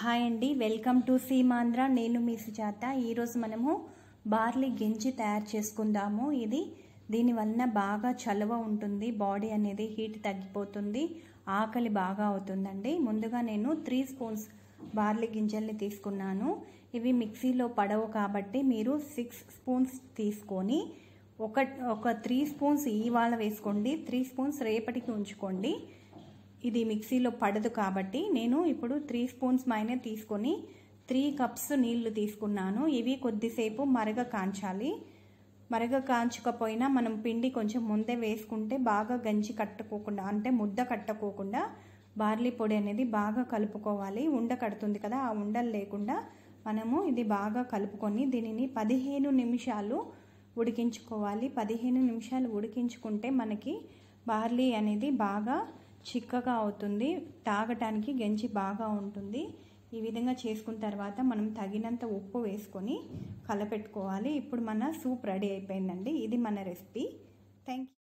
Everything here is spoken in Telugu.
హాయ్ అండి వెల్కమ్ టు సీమాంధ్ర నేను మీ సుజాత ఈరోజు మనము బార్లీ గింజి తయారు చేసుకుందాము ఇది దీనివలన బాగా చలవ ఉంటుంది బాడీ అనేది హీట్ తగ్గిపోతుంది ఆకలి బాగా అవుతుందండి ముందుగా నేను త్రీ స్పూన్స్ బార్లీ గింజల్ని తీసుకున్నాను ఇవి మిక్సీలో పడవు కాబట్టి మీరు సిక్స్ స్పూన్స్ తీసుకొని ఒక ఒక త్రీ స్పూన్స్ ఇవాళ వేసుకోండి త్రీ స్పూన్స్ రేపటికి ఉంచుకోండి ఇది మిక్సీలో పడదు కాబట్టి నేను ఇప్పుడు త్రీ స్పూన్స్ మైనే తీసుకొని త్రీ కప్స్ నీళ్లు తీసుకున్నాను ఇవి కొద్దిసేపు మరగ కాంచాలి మరగ కాంచకపోయినా మనం పిండి కొంచెం ముందే వేసుకుంటే బాగా గంజి కట్టుకోకుండా అంటే ముద్ద కట్టుకోకుండా బార్లీ పొడి అనేది బాగా కలుపుకోవాలి ఉండ కడుతుంది కదా ఆ ఉండలు లేకుండా మనము ఇది బాగా కలుపుకొని దీనిని పదిహేను నిమిషాలు ఉడికించుకోవాలి పదిహేను నిమిషాలు ఉడికించుకుంటే మనకి బార్లీ అనేది బాగా చిక్కగా అవుతుంది తాగటానికి గెంచి బాగా ఉంటుంది ఈ విధంగా చేసుకున్న తర్వాత మనం తగినంత ఉప్పు వేసుకొని కలపెట్టుకోవాలి ఇప్పుడు మన సూప్ రెడీ అయిపోయిందండి ఇది మన రెసిపీ థ్యాంక్ యూ